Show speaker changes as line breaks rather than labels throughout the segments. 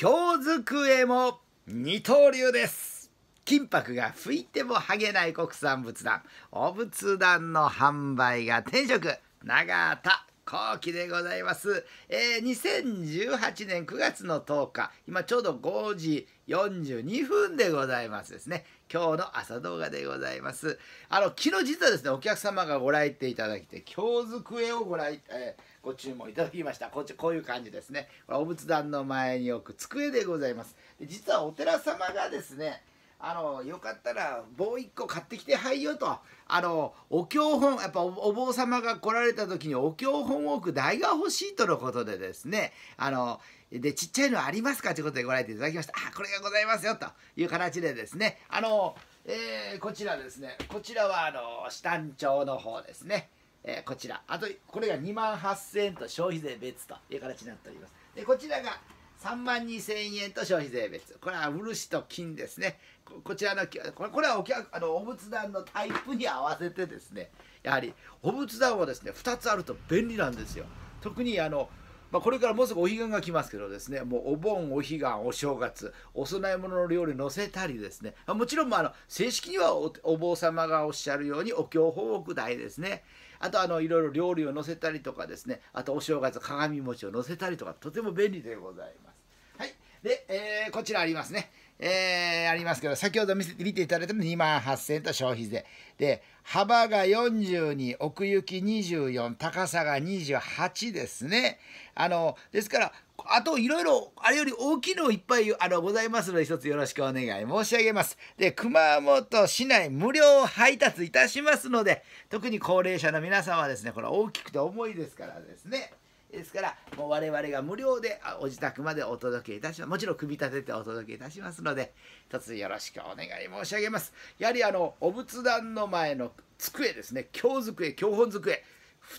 今日机も二刀流です金箔が吹いても剥げない国産仏壇お仏壇の販売が天職長田後期でございます。えー、2018年9月の10日、今ちょうど5時42分でございますですね。今日の朝動画でございます。あの、昨日実はですね、お客様がご来店いただきて、今日机をご来、えー、ご注文いただきました。こっち、こういう感じですね。これ、お仏壇の前に置く机でございます。実はお寺様がですね、あのよかったら棒1個買ってきてはいよとあのお経本やっぱお坊様が来られた時にお経本多く台が欲しいとのことでですねあのでちっちゃいのありますかということでご覧いただきましたあこれがございますよという形でですねあの、えー、こちらですねこちらはあの下ん町の方ですね、えー、こちらあとこれが2万8000円と消費税別という形になっておりますでこちらが3万2000円と消費税別これは漆と金ですねこちらのこれはお客あのお仏壇のタイプに合わせてですねやはりお仏壇はですね2つあると便利なんですよ特にあのまあ、これからもうすぐお彼岸が来ますけどですね、もうお盆、お彼岸、お正月、お供え物の料理載せたりですね、まもちろん、まあ、あの正式にはおお坊様がおっしゃるようにお経報告代ですね、あとあのいろいろ料理を載せたりとかですね、あとお正月、鏡餅を載せたりとか、とても便利でございます。はい。で、えー、こちらありますね。えー、ありますけど、先ほど見せ見ていただいたの2万8000円と消費税。で、幅が42、奥行き24、高さが28ですね。あの、ですから、あといろいろ、あれより大きいのいっぱいあのございますので、一つよろしくお願い申し上げます。で、熊本市内無料配達いたしますので、特に高齢者の皆さんはですね、これ大きくて重いですからですね。ですから、もう我々が無料でお自宅までお届けいたします。もちろん組み立ててお届けいたしますので、一つよろしくお願い申し上げます。やはりあの、お仏壇の前の机ですね、京机、教本机、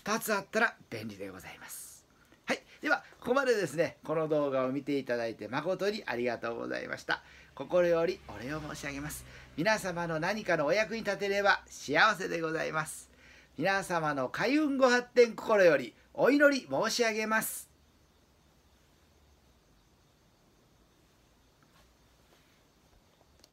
2つあったら便利でございます。はい。では、ここまでですね、この動画を見ていただいて誠にありがとうございました。心よりお礼を申し上げます。皆様の何かのお役に立てれば幸せでございます。皆様の開運ご発展心よりお祈り申し上げます